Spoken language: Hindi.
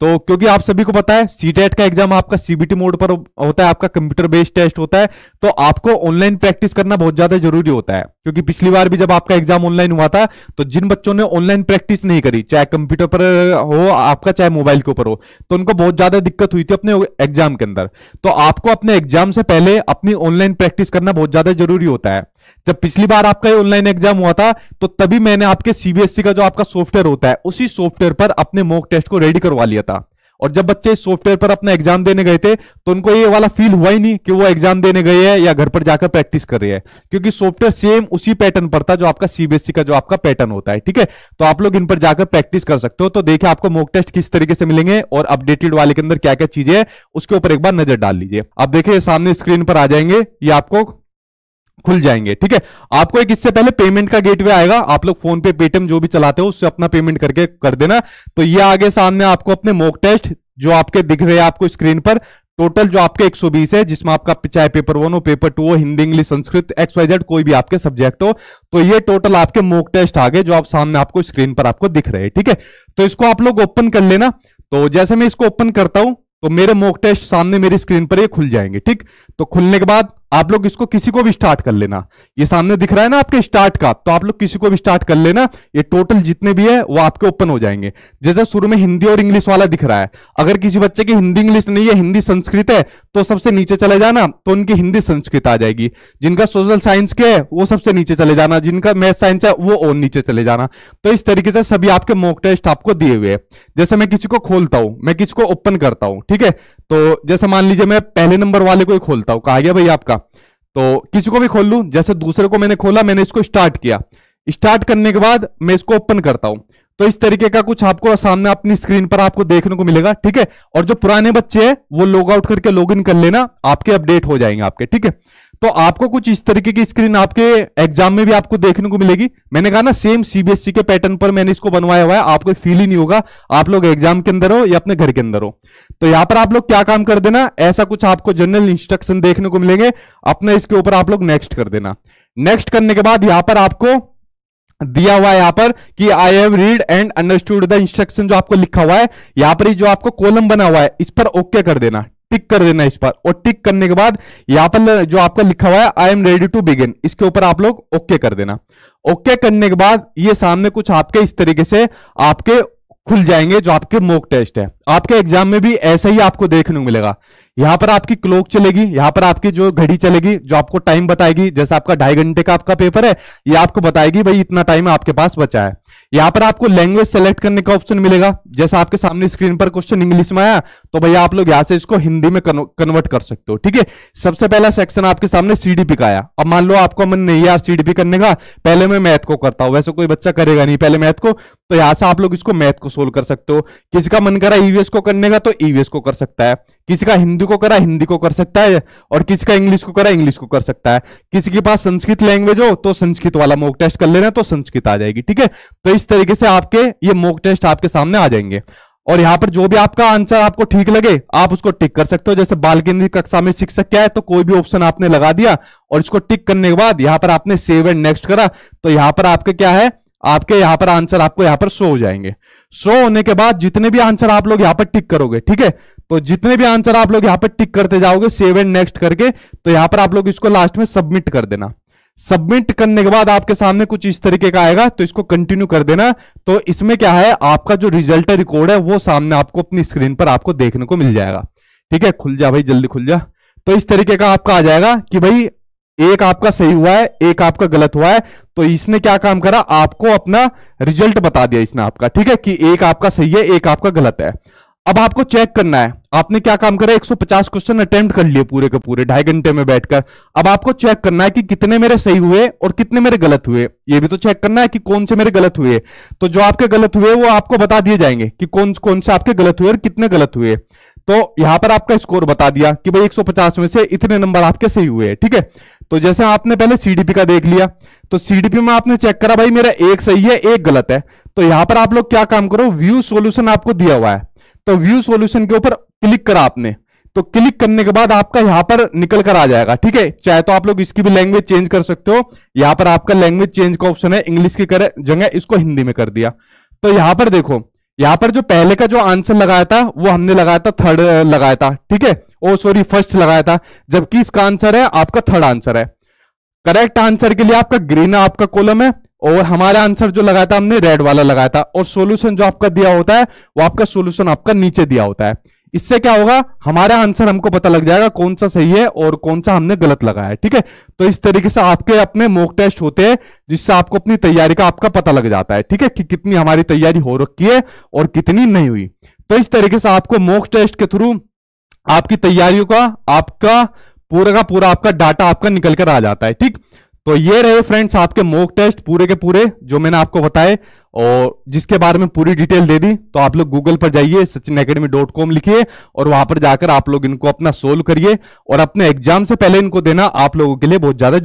तो क्योंकि आप सभी को पता है सीटेट e का एग्जाम आपका सीबीटी मोड पर होता है आपका कंप्यूटर बेस्ड टेस्ट होता है तो आपको ऑनलाइन प्रैक्टिस करना बहुत ज्यादा जरूरी होता है क्योंकि पिछली बार भी जब आपका एग्जाम ऑनलाइन हुआ था तो जिन बच्चों ने ऑनलाइन प्रैक्टिस नहीं करी चाहे कंप्यूटर पर हो आपका चाहे मोबाइल के ऊपर हो तो उनको बहुत ज्यादा दिक्कत हुई थी अपने एग्जाम के अंदर तो आपको अपने एग्जाम से पहले अपनी ऑनलाइन प्रैक्टिस करना बहुत ज्यादा जरूरी होता है जब पिछली बार आपका ये ऑनलाइन एग्जाम हुआ था तो तभी मैंने आपके सीबीएसई e का जो आपका सॉफ्टवेयर होता है उसी सॉफ्टवेयर पर अपने मॉक टेस्ट को रेडी करवा लिया था और जब बच्चे सॉफ्टवेयर पर अपना एग्जाम देने गए थे तो उनको ये वाला फील हुआ ही नहीं कि वो एग्जाम देने गए हैं या घर पर जाकर प्रैक्टिस कर रहे हैं क्योंकि सॉफ्टवेयर सेम उसी पैटर्न पर था जो आपका सीबीएसई e का जो आपका पैटर्न होता है ठीक है तो आप लोग इन पर जाकर प्रैक्टिस कर सकते हो तो देखिए आपको मॉक टेस्ट किस तरीके से मिलेंगे और अपडेटेड वाले के अंदर क्या क्या चीजें उसके ऊपर एक बार नजर डाल लीजिए आप देखिए सामने स्क्रीन पर आ जाएंगे ये आपको खुल जाएंगे ठीक है आपको एक इससे पहले पेमेंट का गेटवे आएगा आप लोग फोन पे पेटीएम जो भी चलाते हो उससे अपना पेमेंट करके कर देना तो ये आगे सामने आपको अपने मोक टेस्ट जो आपके दिख रहे हैं आपको स्क्रीन पर टोटल जो आपके 120 है जिसमें आपका चाहे पेपर वन हो पेपर टू हो Hindi English Sanskrit X Y Z कोई भी आपके सब्जेक्ट हो तो ये टोटल आपके मोक टेस्ट आ गए जो आप सामने आपको स्क्रीन पर आपको दिख रहे हैं ठीक है तो इसको आप लोग ओपन कर लेना तो जैसे मैं इसको ओपन करता हूं तो मेरे मोक टेस्ट सामने मेरी स्क्रीन पर ये खुल जाएंगे ठीक तो खुलने के बाद आप लोग इसको किसी को भी स्टार्ट कर लेना ये सामने दिख रहा है ना आपके स्टार्ट का तो आप लोग किसी को भी स्टार्ट कर लेना ये टोटल जितने भी है वो आपके ओपन हो जाएंगे जैसे शुरू में हिंदी और इंग्लिश वाला दिख रहा है अगर किसी बच्चे की हिंदी इंग्लिश नहीं है हिंदी संस्कृत है तो सबसे नीचे चले जाना तो उनकी हिंदी संस्कृत आ जाएगी जिनका सोशल साइंस के है वो सबसे नीचे चले जाना जिनका मैथ साइंस है वो और नीचे चले जाना तो इस तरीके से सभी आपके मॉक टेस्ट आपको दिए हुए हैं जैसे मैं किसी को खोलता हूं मैं किसी को ओपन करता हूं ठीक है तो जैसे मान लीजिए मैं पहले नंबर वाले को ही खोलता हूं कहा गया भाई आपका तो किसी को भी खोल लू जैसे दूसरे को मैंने खोला मैंने इसको स्टार्ट किया स्टार्ट करने के बाद मैं इसको ओपन करता हूं तो इस तरीके का कुछ आपको सामने अपनी स्क्रीन पर आपको देखने को मिलेगा ठीक है और जो पुराने बच्चे हैं वो लॉग आउट करके लॉग इन कर लेना आपके अपडेट हो जाएंगे आपके ठीक है तो आपको कुछ इस तरीके की स्क्रीन आपके एग्जाम में भी आपको देखने को मिलेगी मैंने कहा ना सेम सीबीएसई e के पैटर्न पर मैंने इसको बनवाया हुआ है आपको फील ही नहीं होगा आप लोग एग्जाम के अंदर हो या अपने घर के अंदर हो तो यहां पर आप लोग क्या काम कर देना ऐसा कुछ आपको जनरल इंस्ट्रक्शन देखने को मिलेंगे अपना इसके ऊपर आप लोग नेक्स्ट कर देना नेक्स्ट करने के बाद यहां पर आपको दिया हुआ है यहां पर कि I have read and understood the instruction जो आपको लिखा हुआ है यहां पर जो आपको कॉलम बना हुआ है इस पर ओके कर देना टिक कर देना इस पर और टिक करने के बाद यहां पर जो आपका लिखा हुआ है I am ready to begin इसके ऊपर आप लोग ओके कर देना ओके करने के बाद ये सामने कुछ आपके इस तरीके से आपके खुल जाएंगे जो आपके मोक टेस्ट है आपके एग्जाम में भी ऐसा ही आपको देखने को मिलेगा यहां पर आपकी क्लॉक चलेगी यहां पर आपकी जो घड़ी चलेगी जो आपको टाइम बताएगी जैसे आपका ढाई घंटे का आपका पेपर है ये आपको बताएगी भाई इतना टाइम आपके पास बचा है यहां पर आपको लैंग्वेज सेलेक्ट करने का ऑप्शन मिलेगा जैसे आपके सामने स्क्रीन पर क्वेश्चन इंग्लिश में आया तो भैया आप लोग यहां से इसको हिंदी में कन्वर्ट कर सकते हो ठीक है सबसे पहला सेक्शन आपके सामने सीडीपी का आया अब मान लो आपको मन नहीं है सीडीपी करने का पहले मैं मैथ को करता हूं वैसे कोई बच्चा करेगा नहीं पहले मैथ को तो यहां से आप लोग इसको मैथ को सोल्व कर सकते हो किसी का मन करा ईवीएस e को करने का तो ईवीएस e को कर सकता है किसी का हिंदी को करा हिंदी को कर सकता है और किसी का इंग्लिश को करा इंग्लिश को कर सकता है किसी के पास संस्कृत लैंग्वेज हो तो संस्कृत वाला मोक टेस्ट कर लेना तो संस्कृत आ जाएगी ठीक है तो इस तरीके से आपके ये मोक टेस्ट आपके सामने आ जाएंगे और यहां पर जो भी आपका आंसर आपको ठीक लगे आप उसको टिक कर सकते हो जैसे बाल केंद्रीय कक्षा में शिक्षक क्या है तो कोई भी ऑप्शन आपने लगा दिया और इसको टिक करने के बाद यहां पर आपने सेव एंड नेक्स्ट करा तो यहां पर आपके क्या है आपके यहां पर आंसर आपको यहां पर शो हो जाएंगे शो होने के बाद जितने भी आंसर आप लोग यहां पर टिक करोगे ठीक है तो जितने भी आंसर आप लोग यहां पर टिक करते जाओगे सेव एंड नेक्स्ट करके तो यहां पर आप लोग इसको लास्ट में सबमिट कर देना सबमिट करने के बाद आपके सामने कुछ इस तरीके का आएगा तो इसको कंटिन्यू कर देना तो इसमें क्या है आपका जो रिजल्ट रिकॉर्ड है वो सामने आपको अपनी स्क्रीन पर आपको देखने को मिल जाएगा ठीक है खुल जा भाई जल्दी खुल जा तो इस तरीके का आपका आ जाएगा कि भाई एक आपका सही हुआ है एक आपका गलत हुआ है तो इसने क्या काम करा आपको अपना रिजल्ट बता दिया इसने आपका ठीक है कि एक आपका सही है एक आपका गलत है अब आपको चेक करना है आपने क्या काम करा 150 क्वेश्चन अटेम्प्ट कर लिए पूरे के पूरे ढाई घंटे में बैठकर अब आपको चेक करना है कि कितने मेरे सही हुए और कितने मेरे गलत हुए ये भी तो चेक करना है कि कौन से मेरे गलत हुए तो जो आपके गलत हुए वो आपको बता दिए जाएंगे कि कौन कौन से आपके गलत हुए और कितने गलत हुए तो यहां पर आपका स्कोर बता दिया कि भाई 150 में से इतने नंबर आपके सही हुए ठीक है तो जैसे आपने पहले सीडीपी का देख लिया तो सीडीपी में आपने चेक करा भाई मेरा एक सही है एक गलत है तो यहां पर आप लोग क्या काम करो व्यू सोल्यूशन आपको दिया हुआ है तो व्यू सोल्यूशन के ऊपर क्लिक करा आपने तो क्लिक करने के बाद आपका यहां पर निकल कर आ जाएगा ठीक है चाहे तो आप लोग इसकी भी लैंग्वेज चेंज कर सकते हो यहां पर आपका लैंग्वेज चेंज का ऑप्शन है इंग्लिश की करे जगह इसको हिंदी में कर दिया तो यहां पर देखो यहां पर जो पहले का जो आंसर लगाया था वो हमने लगाया था थर्ड लगाया था ठीक है ओ सॉरी फर्स्ट लगाया था जबकि इसका आंसर है आपका थर्ड आंसर है करेक्ट आंसर के लिए आपका ग्रीन आपका कॉलम है और हमारा आंसर जो लगाया था हमने रेड वाला लगाया था और सोल्यूशन जो आपका दिया होता है वो आपका सोल्यूशन आपका नीचे दिया होता है इससे क्या होगा हमारा आंसर हमको पता लग जाएगा कौन सा सही है और कौन सा हमने गलत लगाया है ठीक है तो इस तरीके से आपके अपने मोक टेस्ट होते हैं जिससे आपको अपनी तैयारी का आपका पता लग जाता है ठीक है कि कितनी हमारी तैयारी हो रखी है और कितनी नहीं हुई तो इस तरीके से आपको मोक टेस्ट के थ्रू आपकी तैयारियों का आपका पूरा का पूरा आपका डाटा आपका निकल कर आ जाता है ठीक तो ये रहे फ्रेंड्स आपके मॉक टेस्ट पूरे के पूरे जो मैंने आपको बताए और जिसके बारे में पूरी डिटेल दे दी तो आप लोग गूगल पर जाइए सचिन अकेडमी डॉट कॉम लिखिए और वहां पर जाकर आप लोग इनको अपना सोल्व करिए और अपने एग्जाम से पहले इनको देना आप लोगों के लिए बहुत ज्यादा